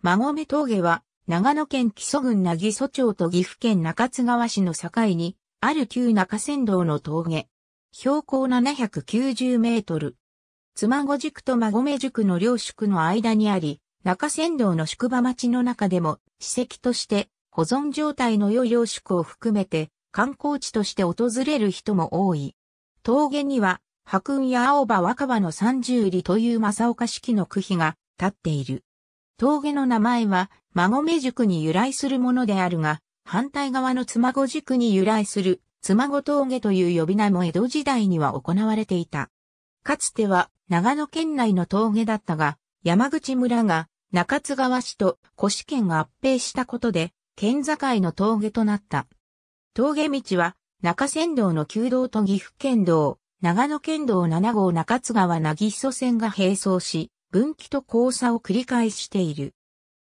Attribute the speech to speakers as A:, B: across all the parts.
A: 馬込峠は、長野県木曽郡渚町と岐阜県中津川市の境に、ある旧中山道の峠。標高790メートル。妻子塾と馬込塾の両宿の間にあり、中山道の宿場町の中でも、史跡として、保存状態の良い両宿を含めて、観光地として訪れる人も多い。峠には、白雲や青葉若葉の三十里という正岡式の区碑が立っている。峠の名前は、馬込塾に由来するものであるが、反対側の妻子塾に由来する、妻子峠という呼び名も江戸時代には行われていた。かつては、長野県内の峠だったが、山口村が中津川市と越県が合併したことで、県境の峠となった。峠道は、中山道の旧道と岐阜県道、長野県道7号中津川なぎそ線が並走し、分岐と交差を繰り返している。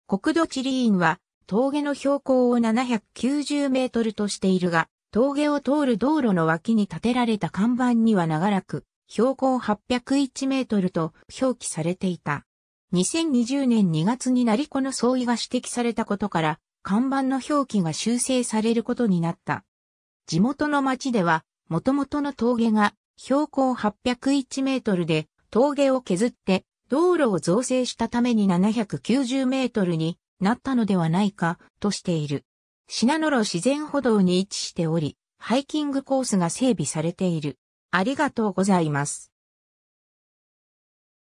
A: 国土地理院は峠の標高を790メートルとしているが、峠を通る道路の脇に建てられた看板には長らく、標高801メートルと表記されていた。2020年2月に成子の相違が指摘されたことから、看板の表記が修正されることになった。地元の町では、元々の峠が標高801メートルで、峠を削って道路を造成したために790メートルになったのではないかとしている。品野路自然歩道に位置しており、ハイキングコースが整備されている。ありがとうございます。